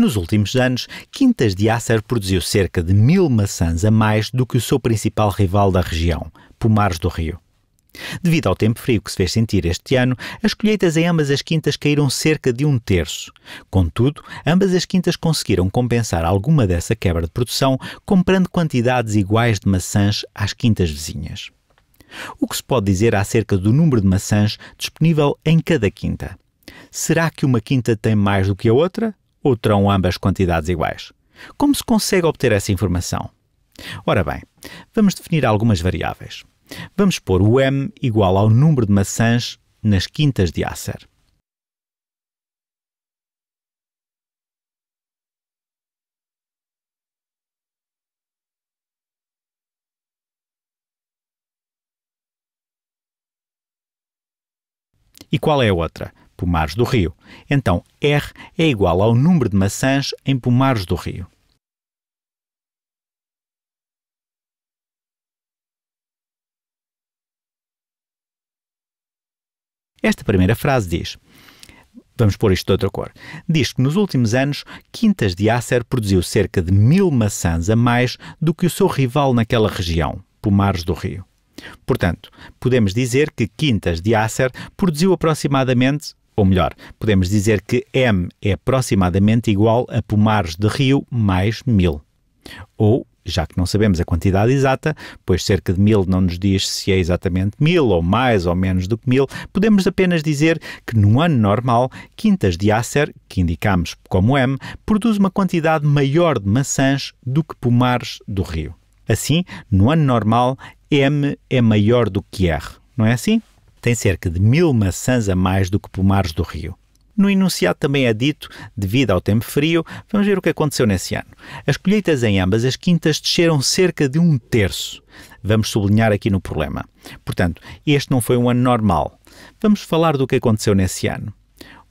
Nos últimos anos, Quintas de Acer produziu cerca de mil maçãs a mais do que o seu principal rival da região, Pomares do Rio. Devido ao tempo frio que se fez sentir este ano, as colheitas em ambas as quintas caíram cerca de um terço. Contudo, ambas as quintas conseguiram compensar alguma dessa quebra de produção comprando quantidades iguais de maçãs às quintas vizinhas. O que se pode dizer acerca do número de maçãs disponível em cada quinta? Será que uma quinta tem mais do que a outra ou terão ambas quantidades iguais? Como se consegue obter essa informação? Ora bem, vamos definir algumas variáveis. Vamos pôr o m igual ao número de maçãs nas quintas de Acer. E qual é a outra? pomares do rio. Então, R é igual ao número de maçãs em pomares do rio. Esta primeira frase diz: Vamos pôr isto de outra cor. Diz que nos últimos anos, Quintas de Acer produziu cerca de mil maçãs a mais do que o seu rival naquela região, Pomares do Rio. Portanto, podemos dizer que Quintas de Acer produziu aproximadamente ou melhor, podemos dizer que M é aproximadamente igual a pomares de rio mais mil. Ou, já que não sabemos a quantidade exata, pois cerca de mil não nos diz se é exatamente mil ou mais ou menos do que mil, podemos apenas dizer que num ano normal, quintas de Acer, que indicamos como M, produz uma quantidade maior de maçãs do que pomares do rio. Assim, no ano normal, M é maior do que R, não é assim? tem cerca de mil maçãs a mais do que pomares do rio. No enunciado também é dito, devido ao tempo frio, vamos ver o que aconteceu nesse ano. As colheitas em ambas as quintas desceram cerca de um terço. Vamos sublinhar aqui no problema. Portanto, este não foi um ano normal. Vamos falar do que aconteceu nesse ano.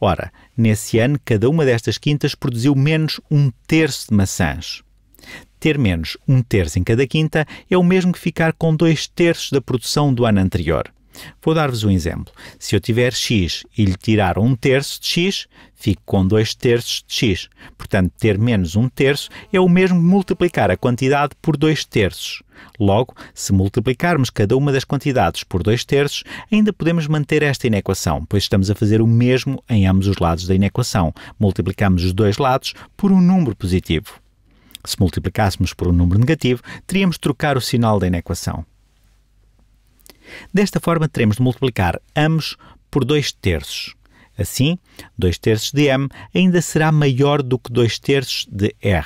Ora, nesse ano, cada uma destas quintas produziu menos um terço de maçãs. Ter menos um terço em cada quinta é o mesmo que ficar com dois terços da produção do ano anterior. Vou dar-vos um exemplo. Se eu tiver x e lhe tirar um terço de x, fico com 2 terços de x. Portanto, ter menos um terço é o mesmo que multiplicar a quantidade por 2 terços. Logo, se multiplicarmos cada uma das quantidades por 2 terços, ainda podemos manter esta inequação, pois estamos a fazer o mesmo em ambos os lados da inequação. Multiplicamos os dois lados por um número positivo. Se multiplicássemos por um número negativo, teríamos de trocar o sinal da inequação. Desta forma, teremos de multiplicar ambos por 2 terços. Assim, 2 terços de m ainda será maior do que 2 terços de r.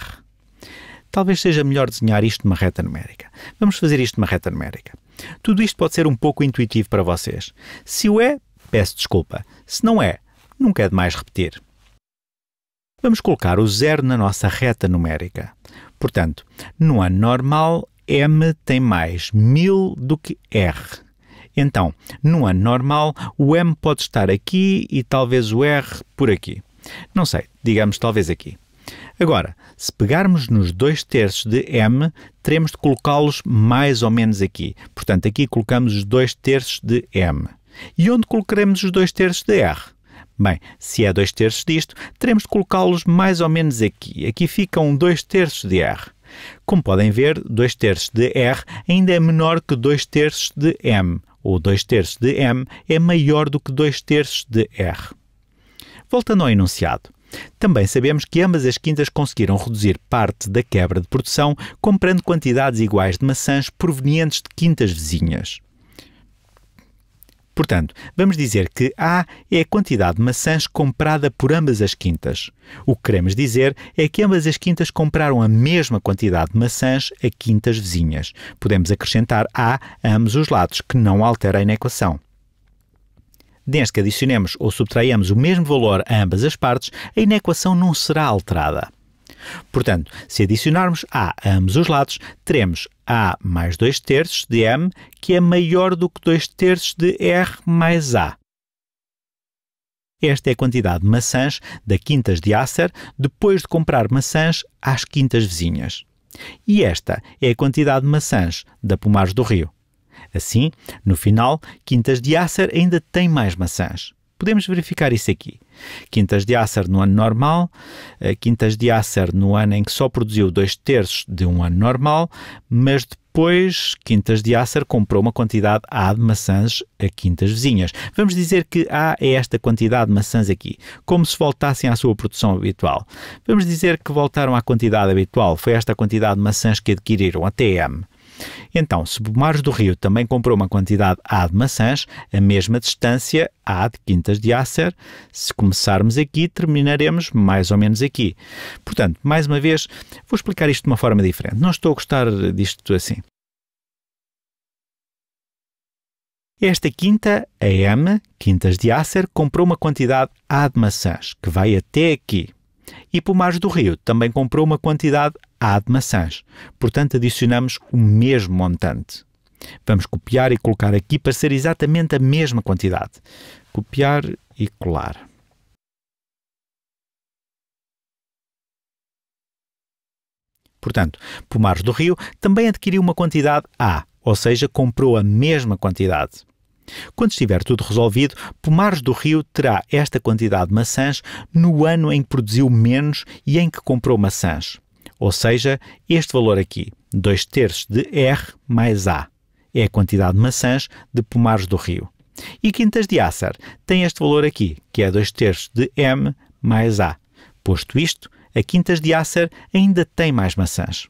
Talvez seja melhor desenhar isto numa reta numérica. Vamos fazer isto numa reta numérica. Tudo isto pode ser um pouco intuitivo para vocês. Se o é, peço desculpa. Se não é, nunca é demais repetir. Vamos colocar o zero na nossa reta numérica. Portanto, no ano normal, M tem mais 1000 do que R. Então, no ano normal, o M pode estar aqui e talvez o R por aqui. Não sei, digamos talvez aqui. Agora, se pegarmos nos dois terços de m, teremos de colocá-los mais ou menos aqui. Portanto, aqui colocamos os dois terços de m. E onde colocaremos os dois terços de r? Bem, se é dois terços disto, teremos de colocá-los mais ou menos aqui. Aqui ficam dois terços de r. Como podem ver, 2 terços de r ainda é menor que 2 terços de m ou 2 terços de m é maior do que 2 terços de r. Voltando ao enunciado. Também sabemos que ambas as quintas conseguiram reduzir parte da quebra de produção comprando quantidades iguais de maçãs provenientes de quintas vizinhas. Portanto, vamos dizer que A é a quantidade de maçãs comprada por ambas as quintas. O que queremos dizer é que ambas as quintas compraram a mesma quantidade de maçãs a quintas vizinhas. Podemos acrescentar A a ambos os lados, que não altera a inequação. Desde que adicionemos ou subtraiamos o mesmo valor a ambas as partes, a inequação não será alterada. Portanto, se adicionarmos A a ambos os lados, teremos A mais 2 terços de M, que é maior do que 2 terços de R mais A. Esta é a quantidade de maçãs da Quintas de Acer depois de comprar maçãs às quintas vizinhas. E esta é a quantidade de maçãs da Pomares do Rio. Assim, no final, Quintas de Acer ainda tem mais maçãs podemos verificar isso aqui. Quintas de Acer no ano normal, eh, Quintas de Acer no ano em que só produziu dois terços de um ano normal, mas depois Quintas de Acer comprou uma quantidade A de maçãs a quintas vizinhas. Vamos dizer que A é esta quantidade de maçãs aqui, como se voltassem à sua produção habitual. Vamos dizer que voltaram à quantidade habitual, foi esta quantidade de maçãs que adquiriram, a M. Então, se Pomares do Rio também comprou uma quantidade A de maçãs, a mesma distância A de Quintas de Acer, se começarmos aqui, terminaremos mais ou menos aqui. Portanto, mais uma vez, vou explicar isto de uma forma diferente. Não estou a gostar disto assim. Esta quinta, a M, Quintas de Acer, comprou uma quantidade A de maçãs, que vai até aqui. E Pomares do Rio também comprou uma quantidade à de maçãs. Portanto, adicionamos o mesmo montante. Vamos copiar e colocar aqui para ser exatamente a mesma quantidade. Copiar e colar. Portanto, Pomares do Rio também adquiriu uma quantidade A, ou seja, comprou a mesma quantidade. Quando estiver tudo resolvido, Pomares do Rio terá esta quantidade de maçãs no ano em que produziu menos e em que comprou maçãs. Ou seja, este valor aqui, 2 terços de R mais A, é a quantidade de maçãs de pomares do rio. E Quintas de Acer tem este valor aqui, que é 2 terços de M mais A. Posto isto, a Quintas de Acer ainda tem mais maçãs.